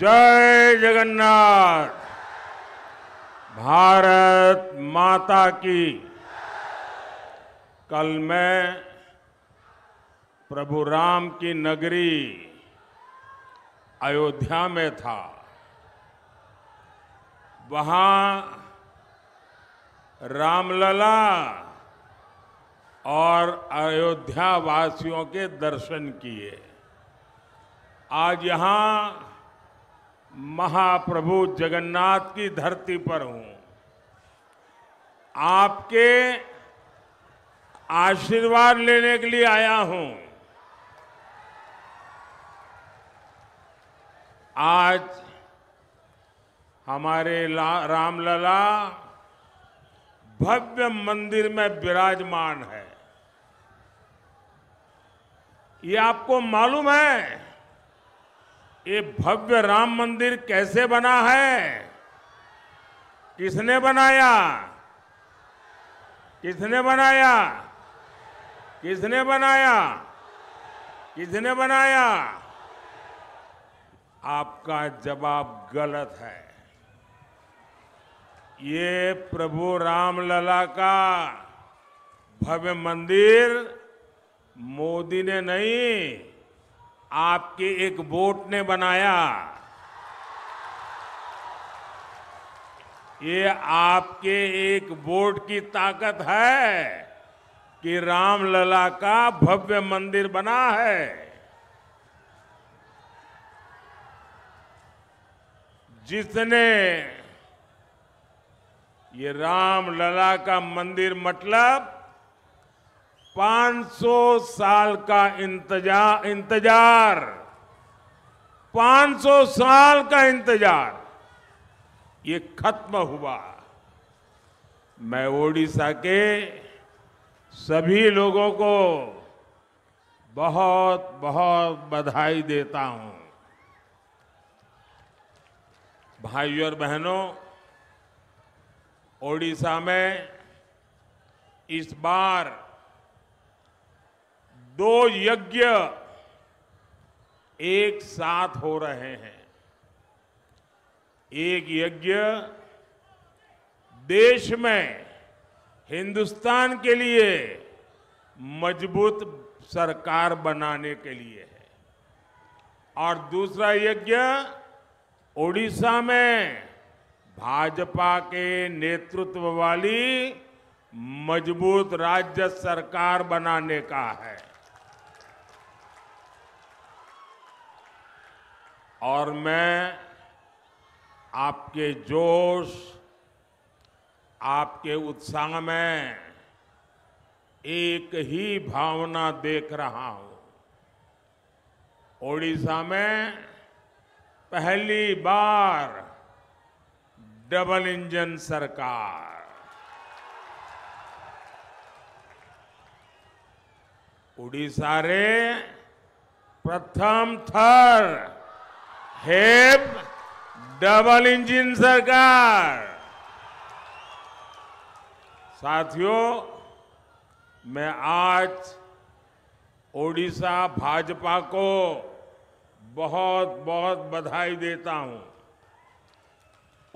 जय जगन्नाथ भारत माता की कल मैं प्रभु राम की नगरी अयोध्या में था वहां रामलला और अयोध्या वासियों के दर्शन किए आज यहां महाप्रभु जगन्नाथ की धरती पर हूं आपके आशीर्वाद लेने के लिए आया हूं आज हमारे रामलला भव्य मंदिर में विराजमान है ये आपको मालूम है ये भव्य राम मंदिर कैसे बना है किसने बनाया किसने बनाया किसने बनाया किसने बनाया आपका जवाब गलत है ये प्रभु रामलला का भव्य मंदिर मोदी ने नहीं आपके एक वोट ने बनाया ये आपके एक वोट की ताकत है कि रामलला का भव्य मंदिर बना है जिसने ये रामलला का मंदिर मतलब 500 साल का इंतजार इंतजार 500 साल का इंतजार ये खत्म हुआ मैं ओडिशा के सभी लोगों को बहुत बहुत बधाई देता हूं भाइयों और बहनों ओडिशा में इस बार दो यज्ञ एक साथ हो रहे हैं एक यज्ञ देश में हिंदुस्तान के लिए मजबूत सरकार बनाने के लिए है और दूसरा यज्ञ ओडिशा में भाजपा के नेतृत्व वाली मजबूत राज्य सरकार बनाने का है और मैं आपके जोश आपके उत्साह में एक ही भावना देख रहा हूं ओडिशा में पहली बार डबल इंजन सरकार उड़ीसा रे प्रथम थर हेब डबल इंजन सरकार साथियों मैं आज ओडिशा भाजपा को बहुत बहुत बधाई देता हूं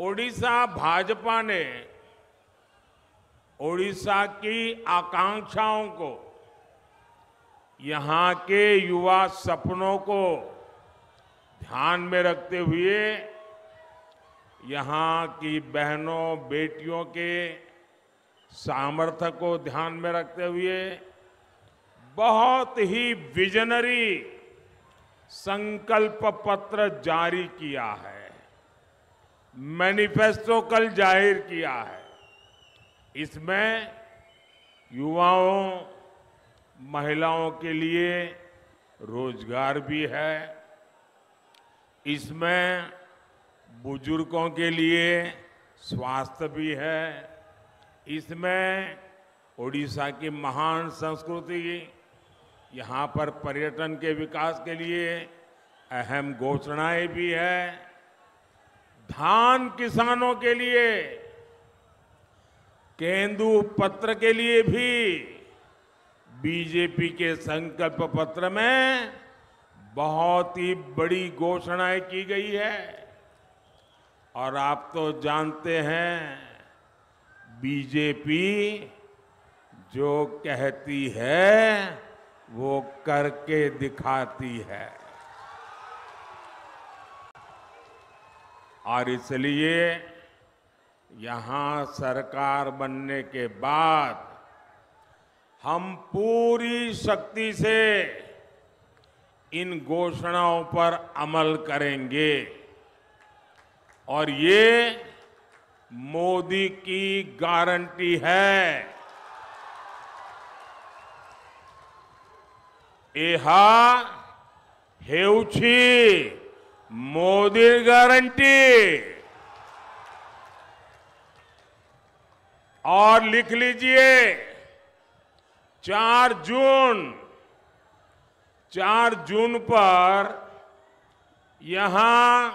ओडिशा भाजपा ने ओडिशा की आकांक्षाओं को यहां के युवा सपनों को ध्यान में रखते हुए यहाँ की बहनों बेटियों के सामर्थ्य को ध्यान में रखते हुए बहुत ही विजनरी संकल्प पत्र जारी किया है मैनिफेस्टो कल जाहिर किया है इसमें युवाओं महिलाओं के लिए रोजगार भी है इसमें बुजुर्गों के लिए स्वास्थ्य भी है इसमें ओडिशा की महान संस्कृति यहाँ पर पर्यटन के विकास के लिए अहम घोषणाएं भी है धान किसानों के लिए केंदु पत्र के लिए भी बीजेपी के संकल्प पत्र में बहुत ही बड़ी घोषणाएं की गई है और आप तो जानते हैं बीजेपी जो कहती है वो करके दिखाती है और इसलिए यहां सरकार बनने के बाद हम पूरी शक्ति से इन घोषणाओं पर अमल करेंगे और ये मोदी की गारंटी है यहा हेउछी मोदी गारंटी और लिख लीजिए 4 जून चार जून पर यहां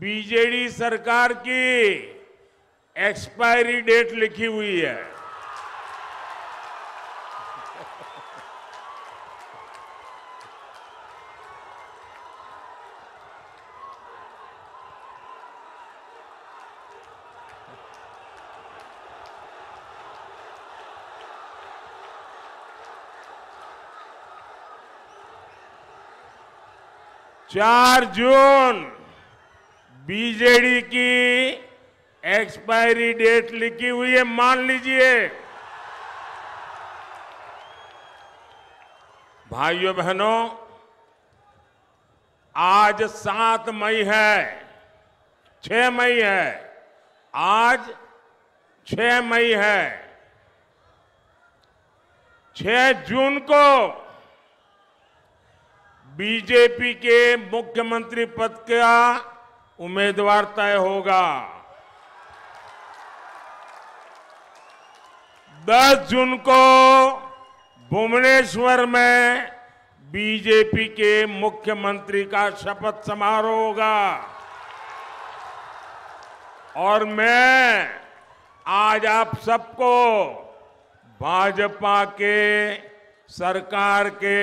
बीजेडी सरकार की एक्सपायरी डेट लिखी हुई है चार जून बीजेडी की एक्सपायरी डेट लिखी हुई है मान लीजिए भाइयों बहनों आज सात मई है छ मई है आज छह मई है छह जून को बीजेपी के मुख्यमंत्री पद का उम्मीदवार तय होगा 10 जून को भुवनेश्वर में बीजेपी के मुख्यमंत्री का शपथ समारोह होगा और मैं आज आप सबको भाजपा के सरकार के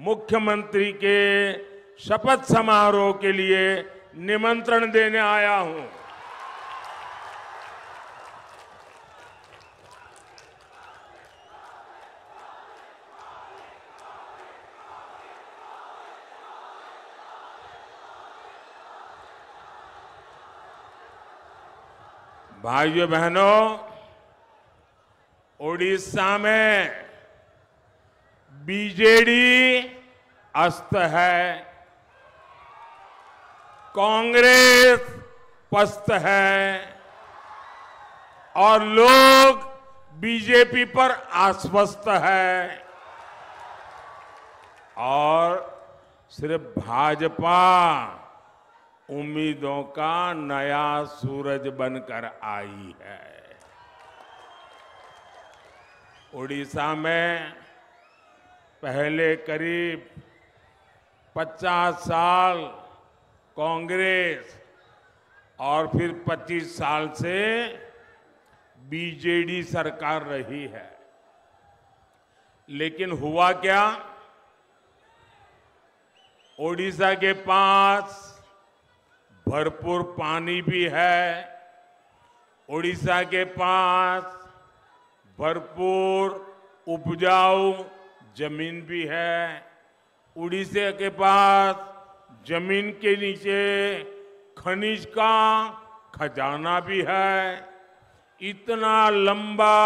मुख्यमंत्री के शपथ समारोह के लिए निमंत्रण देने आया हूं भाइयों बहनों ओडिशा में बीजेडी अस्त है कांग्रेस पस्त है और लोग बीजेपी पर आश्वस्त है और सिर्फ भाजपा उम्मीदों का नया सूरज बनकर आई है उड़ीसा में पहले करीब 50 साल कांग्रेस और फिर 25 साल से बीजेडी सरकार रही है लेकिन हुआ क्या ओडिशा के पास भरपूर पानी भी है ओडिशा के पास भरपूर उपजाऊ जमीन भी है उड़ीसा के पास जमीन के नीचे खनिज का खजाना भी है इतना लंबा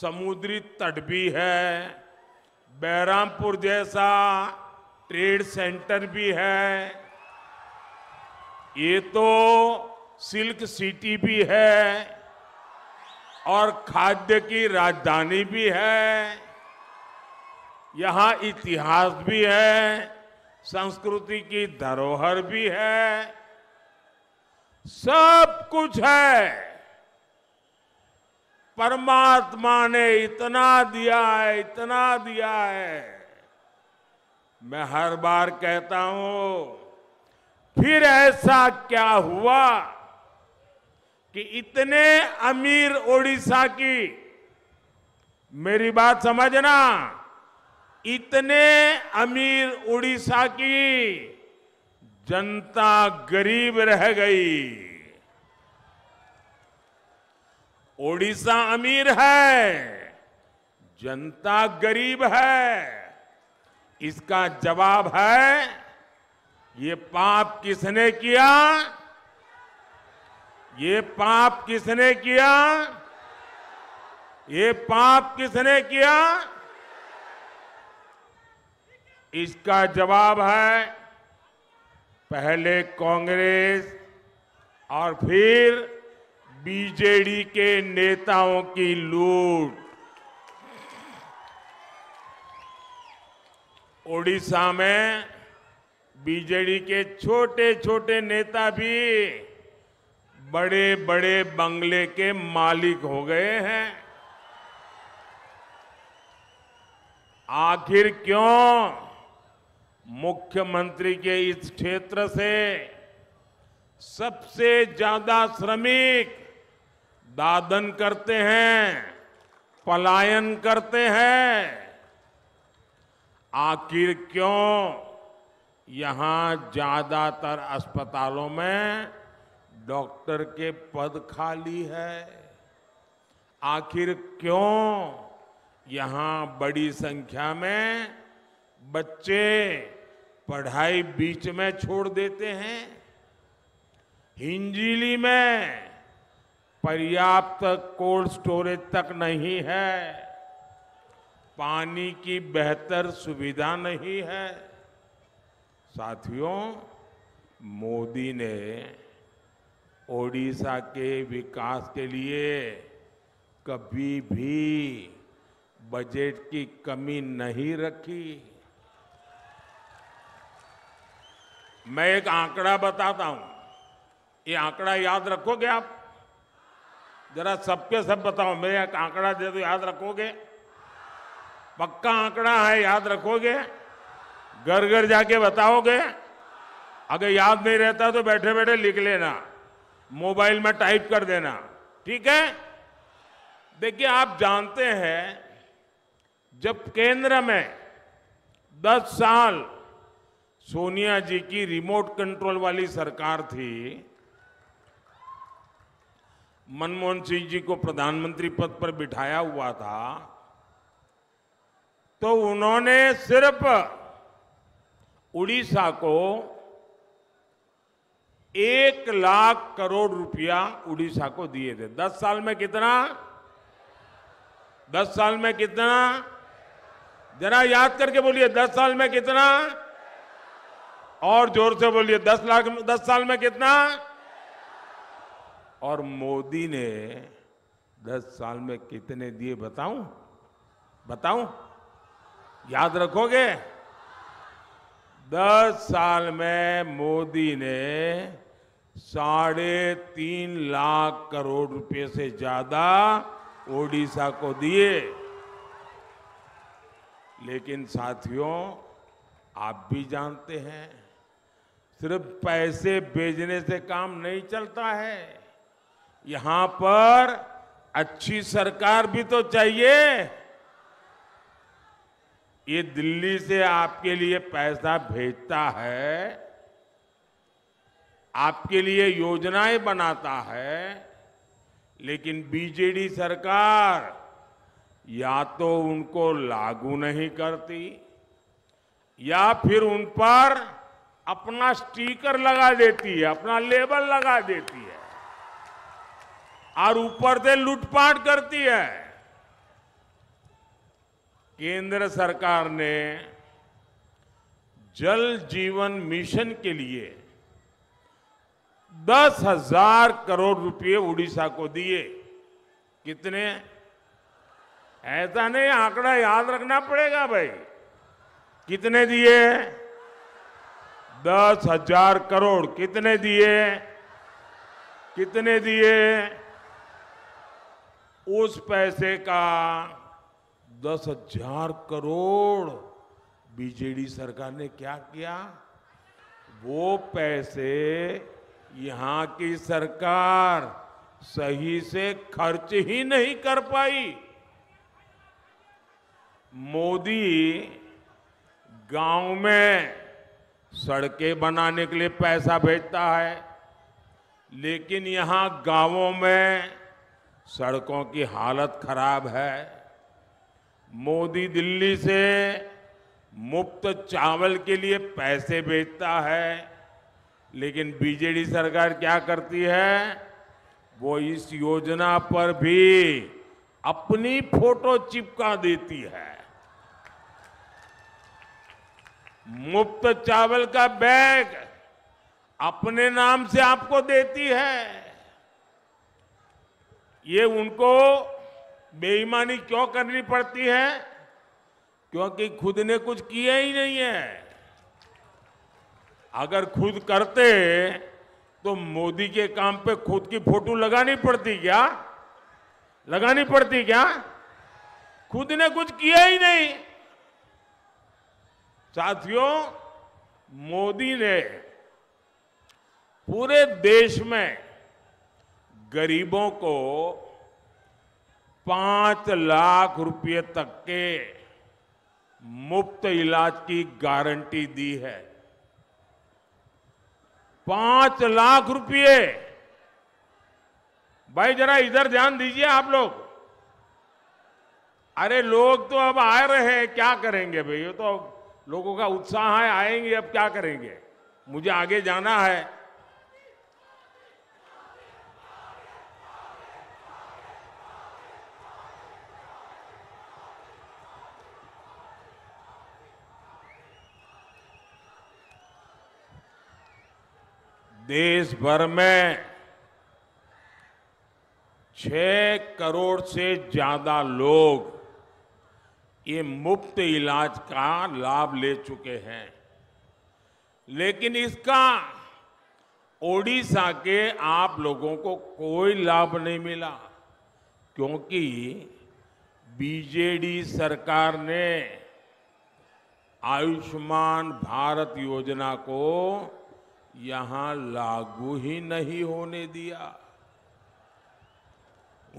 समुद्री तट भी है बहरामपुर जैसा ट्रेड सेंटर भी है ये तो सिल्क सिटी भी है और खाद्य की राजधानी भी है यहाँ इतिहास भी है संस्कृति की धरोहर भी है सब कुछ है परमात्मा ने इतना दिया है इतना दिया है मैं हर बार कहता हूं फिर ऐसा क्या हुआ कि इतने अमीर ओडिशा की मेरी बात समझना इतने अमीर उड़ीसा की जनता गरीब रह गई ओडिशा अमीर है जनता गरीब है इसका जवाब है ये पाप किसने किया ये पाप किसने किया ये पाप किसने किया इसका जवाब है पहले कांग्रेस और फिर बीजेडी के नेताओं की लूट ओडिशा में बीजेडी के छोटे छोटे नेता भी बड़े बड़े बंगले के मालिक हो गए हैं आखिर क्यों मुख्यमंत्री के इस क्षेत्र से सबसे ज्यादा श्रमिक दादन करते हैं पलायन करते हैं आखिर क्यों यहां ज्यादातर अस्पतालों में डॉक्टर के पद खाली है आखिर क्यों यहां बड़ी संख्या में बच्चे पढ़ाई बीच में छोड़ देते हैं हिंजीली में पर्याप्त कोल्ड स्टोरेज तक नहीं है पानी की बेहतर सुविधा नहीं है साथियों मोदी ने ओडिशा के विकास के लिए कभी भी बजट की कमी नहीं रखी मैं एक आंकड़ा बताता हूं ये आंकड़ा याद रखोगे आप जरा सबके सब बताओ मैं एक आंकड़ा दे दो याद रखोगे पक्का आंकड़ा है याद रखोगे घर घर जाके बताओगे अगर याद नहीं रहता तो बैठे बैठे लिख लेना मोबाइल में टाइप कर देना ठीक है देखिए आप जानते हैं जब केंद्र में 10 साल सोनिया जी की रिमोट कंट्रोल वाली सरकार थी मनमोहन सिंह जी को प्रधानमंत्री पद पर बिठाया हुआ था तो उन्होंने सिर्फ उड़ीसा को एक लाख करोड़ रुपया उड़ीसा को दिए थे दस साल में कितना दस साल में कितना जरा याद करके बोलिए दस साल में कितना और जोर से बोलिए दस लाख दस साल में कितना और मोदी ने दस साल में कितने दिए बताऊं बताऊं याद रखोगे दस साल में मोदी ने साढ़े तीन लाख करोड़ रुपए से ज्यादा ओडिशा को दिए लेकिन साथियों आप भी जानते हैं सिर्फ पैसे भेजने से काम नहीं चलता है यहां पर अच्छी सरकार भी तो चाहिए ये दिल्ली से आपके लिए पैसा भेजता है आपके लिए योजनाएं बनाता है लेकिन बीजेडी सरकार या तो उनको लागू नहीं करती या फिर उन पर अपना स्टीकर लगा देती है अपना लेबल लगा देती है और ऊपर से लूटपाट करती है केंद्र सरकार ने जल जीवन मिशन के लिए दस हजार करोड़ रुपए उड़ीसा को दिए कितने ऐसा नहीं आंकड़ा याद रखना पड़ेगा भाई कितने दिए दस हजार करोड़ कितने दिए कितने दिए उस पैसे का दस हजार करोड़ बीजेडी सरकार ने क्या किया वो पैसे यहाँ की सरकार सही से खर्च ही नहीं कर पाई मोदी गांव में सड़कें बनाने के लिए पैसा भेजता है लेकिन यहाँ गांवों में सड़कों की हालत खराब है मोदी दिल्ली से मुफ्त चावल के लिए पैसे भेजता है लेकिन बीजेडी सरकार क्या करती है वो इस योजना पर भी अपनी फोटो चिपका देती है मुफ्त चावल का बैग अपने नाम से आपको देती है ये उनको बेईमानी क्यों करनी पड़ती है क्योंकि खुद ने कुछ किया ही नहीं है अगर खुद करते तो मोदी के काम पे खुद की फोटो लगानी पड़ती क्या लगानी पड़ती क्या खुद ने कुछ किया ही नहीं साथियों मोदी ने पूरे देश में गरीबों को पांच लाख रुपए तक के मुफ्त इलाज की गारंटी दी है पांच लाख रुपए भाई जरा इधर ध्यान दीजिए आप लोग अरे लोग तो अब आ रहे हैं क्या करेंगे भाई ये तो लोगों का उत्साह है आएंगे अब क्या करेंगे मुझे आगे जाना है देश भर में छह करोड़ से ज्यादा लोग ये मुफ्त इलाज का लाभ ले चुके हैं लेकिन इसका ओडिशा के आप लोगों को कोई लाभ नहीं मिला क्योंकि बीजेडी सरकार ने आयुष्मान भारत योजना को यहां लागू ही नहीं होने दिया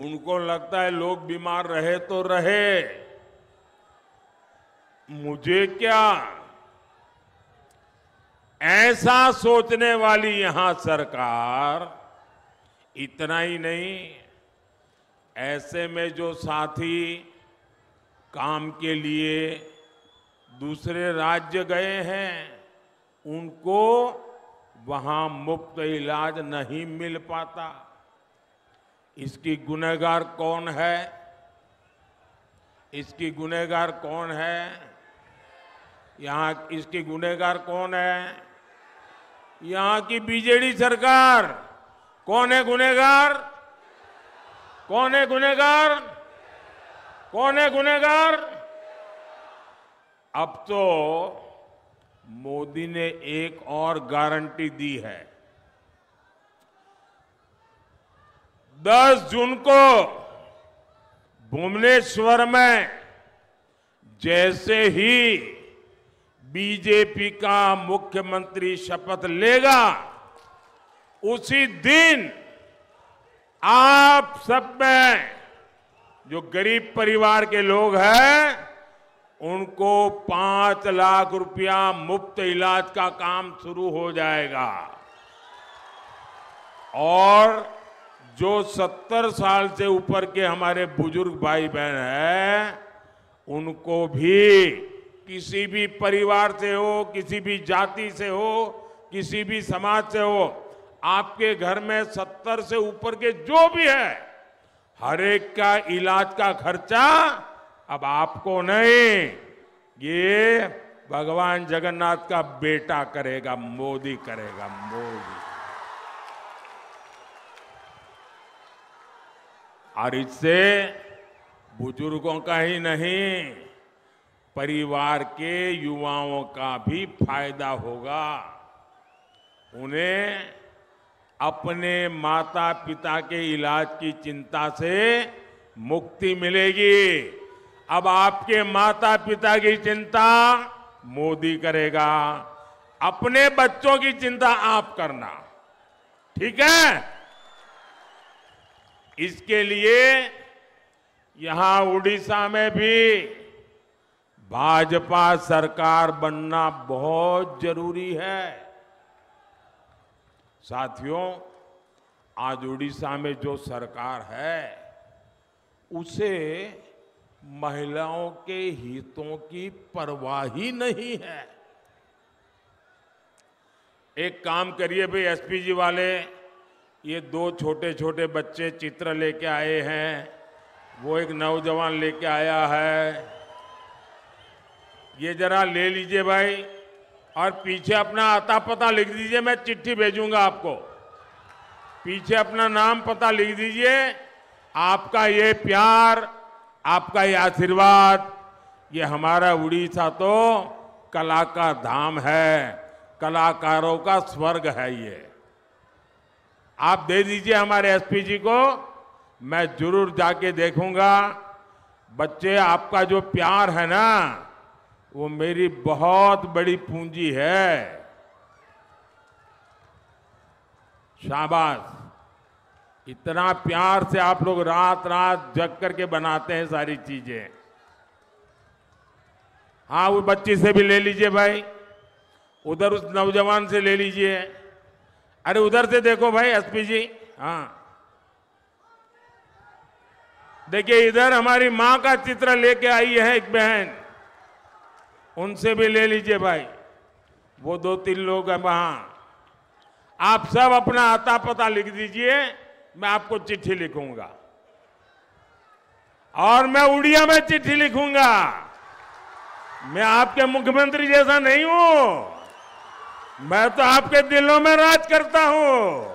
उनको लगता है लोग बीमार रहे तो रहे मुझे क्या ऐसा सोचने वाली यहां सरकार इतना ही नहीं ऐसे में जो साथी काम के लिए दूसरे राज्य गए हैं उनको वहां मुफ्त इलाज नहीं मिल पाता इसकी गुनहगार कौन है इसकी गुनहगार कौन है यहाँ इसकी गुनेगार कौन है यहाँ की बीजेडी सरकार कौन है गुनेगार कौन है गुनेगार कौन है गुनेगार अब तो मोदी ने एक और गारंटी दी है 10 जून को भुवनेश्वर में जैसे ही बीजेपी का मुख्यमंत्री शपथ लेगा उसी दिन आप सब में जो गरीब परिवार के लोग हैं उनको पांच लाख रुपया मुफ्त इलाज का काम शुरू हो जाएगा और जो सत्तर साल से ऊपर के हमारे बुजुर्ग भाई बहन हैं उनको भी किसी भी परिवार से हो किसी भी जाति से हो किसी भी समाज से हो आपके घर में सत्तर से ऊपर के जो भी है हर एक का इलाज का खर्चा अब आपको नहीं ये भगवान जगन्नाथ का बेटा करेगा मोदी करेगा मोदी और इससे बुजुर्गों का ही नहीं परिवार के युवाओं का भी फायदा होगा उन्हें अपने माता पिता के इलाज की चिंता से मुक्ति मिलेगी अब आपके माता पिता की चिंता मोदी करेगा अपने बच्चों की चिंता आप करना ठीक है इसके लिए यहां उड़ीसा में भी भाजपा सरकार बनना बहुत जरूरी है साथियों आज उड़ीसा में जो सरकार है उसे महिलाओं के हितों की परवाह ही नहीं है एक काम करिए भाई एसपीजी वाले ये दो छोटे छोटे बच्चे चित्र लेके आए हैं वो एक नौजवान लेके आया है ये जरा ले लीजिए भाई और पीछे अपना आता पता लिख दीजिए मैं चिट्ठी भेजूंगा आपको पीछे अपना नाम पता लिख दीजिए आपका ये प्यार आपका ये आशीर्वाद ये हमारा उड़ीसा तो कला का धाम है कलाकारों का स्वर्ग है ये आप दे दीजिए हमारे एसपी जी को मैं जरूर जाके देखूंगा बच्चे आपका जो प्यार है ना वो मेरी बहुत बड़ी पूंजी है शाबाश इतना प्यार से आप लोग रात रात जग करके बनाते हैं सारी चीजें हाँ वो बच्ची से भी ले लीजिए भाई उधर उस नौजवान से ले लीजिए अरे उधर से देखो भाई एसपी जी हाँ देखिए इधर हमारी माँ का चित्र लेके आई है एक बहन उनसे भी ले लीजिए भाई वो दो तीन लोग हैं वहां आप सब अपना आता पता लिख दीजिए मैं आपको चिट्ठी लिखूंगा और मैं उड़िया में चिट्ठी लिखूंगा मैं आपके मुख्यमंत्री जैसा नहीं हूं मैं तो आपके दिलों में राज करता हूं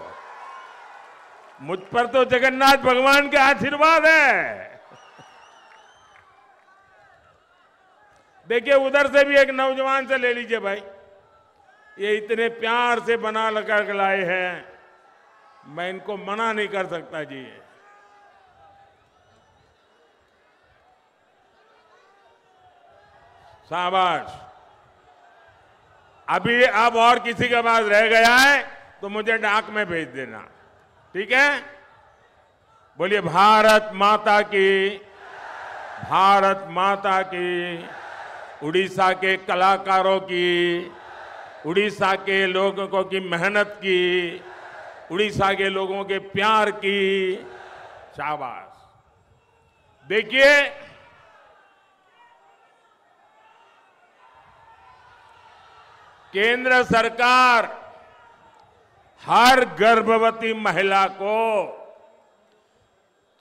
मुझ पर तो जगन्नाथ भगवान के आशीर्वाद है देखिए उधर से भी एक नौजवान से ले लीजिए भाई ये इतने प्यार से बना लकर लाए हैं मैं इनको मना नहीं कर सकता जी शाबाश अभी अब और किसी के पास रह गया है तो मुझे डाक में भेज देना ठीक है बोलिए भारत माता की भारत माता की उड़ीसा के कलाकारों की उड़ीसा के लोगों की मेहनत की उड़ीसा के लोगों के प्यार की शाबाश देखिए केंद्र सरकार हर गर्भवती महिला को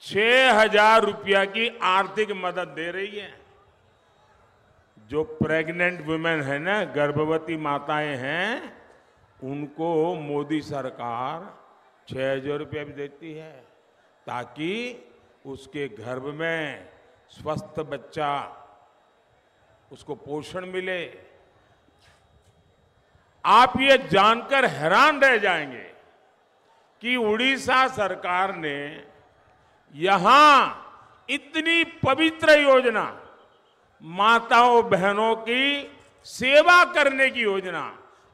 छह हजार रुपया की आर्थिक मदद दे रही है जो प्रेग्नेंट वुमेन है ना गर्भवती माताएं हैं उनको मोदी सरकार छः हजार रुपये भी देती है ताकि उसके गर्भ में स्वस्थ बच्चा उसको पोषण मिले आप ये जानकर हैरान रह जाएंगे कि उड़ीसा सरकार ने यहां इतनी पवित्र योजना माताओं बहनों की सेवा करने की योजना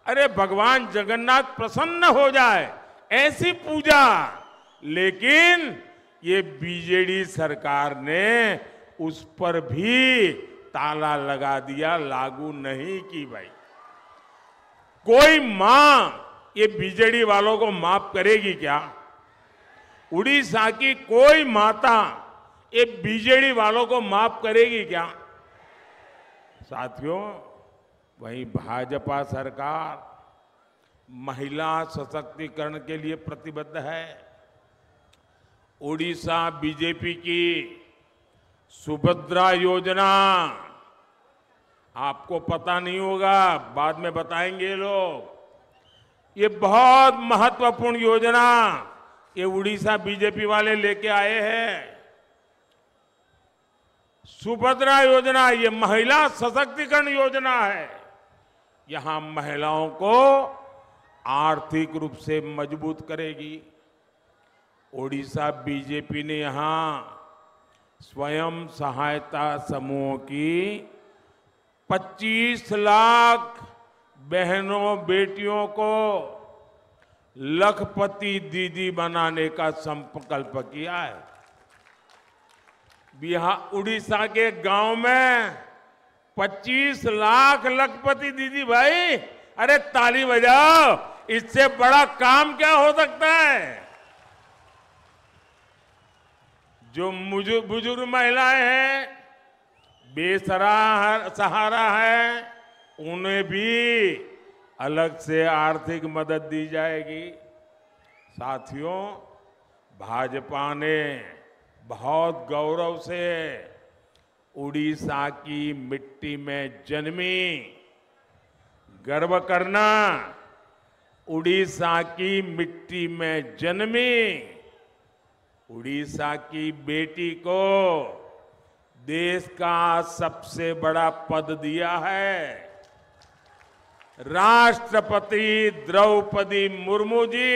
अरे भगवान जगन्नाथ प्रसन्न हो जाए ऐसी पूजा लेकिन ये बीजेडी सरकार ने उस पर भी ताला लगा दिया लागू नहीं की भाई कोई मां ये बीजेडी वालों को माफ करेगी क्या उड़ीसा की कोई माता ये बीजेडी वालों को माफ करेगी क्या साथियों वहीं भाजपा सरकार महिला सशक्तिकरण के लिए प्रतिबद्ध है ओडिशा बीजेपी की सुभद्रा योजना आपको पता नहीं होगा बाद में बताएंगे लोग ये बहुत महत्वपूर्ण योजना ये उड़ीसा बीजेपी वाले लेके आए हैं सुभद्रा योजना ये महिला सशक्तिकरण योजना है यहां महिलाओं को आर्थिक रूप से मजबूत करेगी ओडिशा बीजेपी ने यहां स्वयं सहायता समूहों की 25 लाख बहनों बेटियों को लखपति दीदी बनाने का संकल्प किया है बिहार उड़ीसा के गांव में 25 लाख लखपति दीदी भाई अरे ताली बजाओ इससे बड़ा काम क्या हो सकता है जो बुजुर्ग महिलाएं हैं बेसरा सहारा है उन्हें भी अलग से आर्थिक मदद दी जाएगी साथियों भाजपा ने बहुत गौरव से उड़ीसा की मिट्टी में जन्मी गर्व करना उड़ीसा की मिट्टी में जन्मी उड़ीसा की बेटी को देश का सबसे बड़ा पद दिया है राष्ट्रपति द्रौपदी मुर्मू जी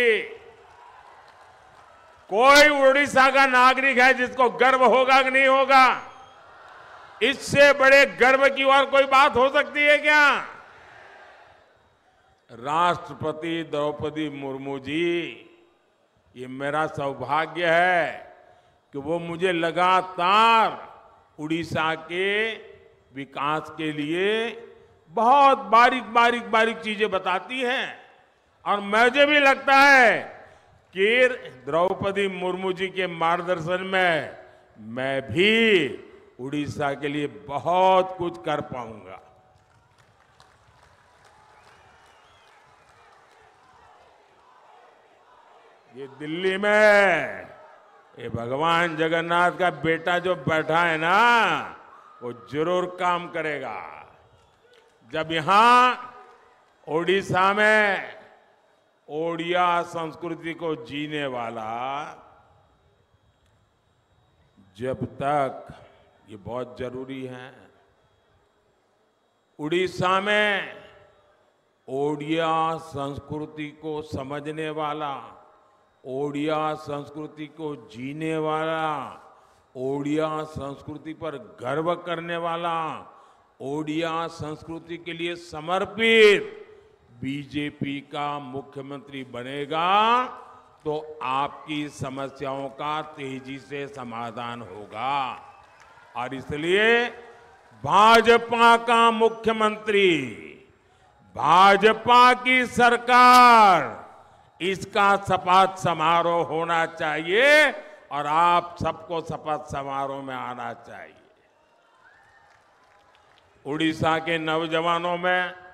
कोई उड़ीसा का नागरिक है जिसको गर्व होगा कि नहीं होगा इससे बड़े गर्व की और कोई बात हो सकती है क्या राष्ट्रपति द्रौपदी मुर्मू जी ये मेरा सौभाग्य है कि वो मुझे लगातार उड़ीसा के विकास के लिए बहुत बारीक बारीक बारीक चीजें बताती हैं और मुझे भी लगता है कि द्रौपदी मुर्मू जी के मार्गदर्शन में मैं भी उड़ीसा के लिए बहुत कुछ कर पाऊंगा ये दिल्ली में ये भगवान जगन्नाथ का बेटा जो बैठा है ना वो जरूर काम करेगा जब यहां ओडिशा में ओडिया संस्कृति को जीने वाला जब तक ये बहुत जरूरी है उड़ीसा में ओडिया संस्कृति को समझने वाला ओडिया संस्कृति को जीने वाला ओडिया संस्कृति पर गर्व करने वाला ओडिया संस्कृति के लिए समर्पित बीजेपी का मुख्यमंत्री बनेगा तो आपकी समस्याओं का तेजी से समाधान होगा और इसलिए भाजपा का मुख्यमंत्री भाजपा की सरकार इसका शपथ समारोह होना चाहिए और आप सबको शपथ समारोह में आना चाहिए उड़ीसा के नौजवानों में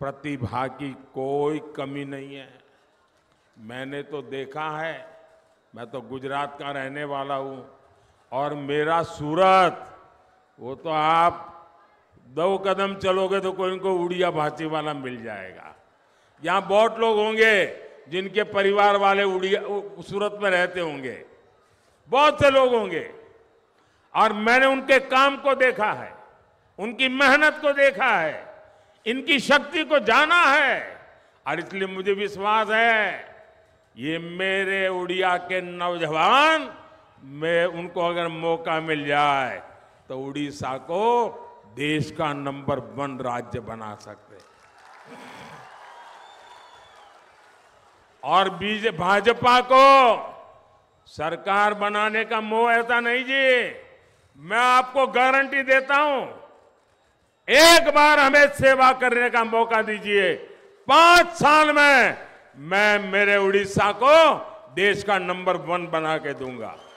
प्रतिभा की कोई कमी नहीं है मैंने तो देखा है मैं तो गुजरात का रहने वाला हूँ और मेरा सूरत वो तो आप दो कदम चलोगे तो कोई इनको उड़िया भाषी वाला मिल जाएगा यहाँ बहुत लोग होंगे जिनके परिवार वाले उड़िया सूरत में रहते होंगे बहुत से लोग होंगे और मैंने उनके काम को देखा है उनकी मेहनत को देखा है इनकी शक्ति को जाना है और इसलिए मुझे विश्वास है ये मेरे उड़िया के नौजवान मैं उनको अगर मौका मिल जाए तो उड़ीसा को देश का नंबर वन राज्य बना सकते और बीज भाजपा को सरकार बनाने का मोह ऐसा नहीं जी मैं आपको गारंटी देता हूं एक बार हमें सेवा करने का मौका दीजिए पांच साल में मैं मेरे उड़ीसा को देश का नंबर वन बना के दूंगा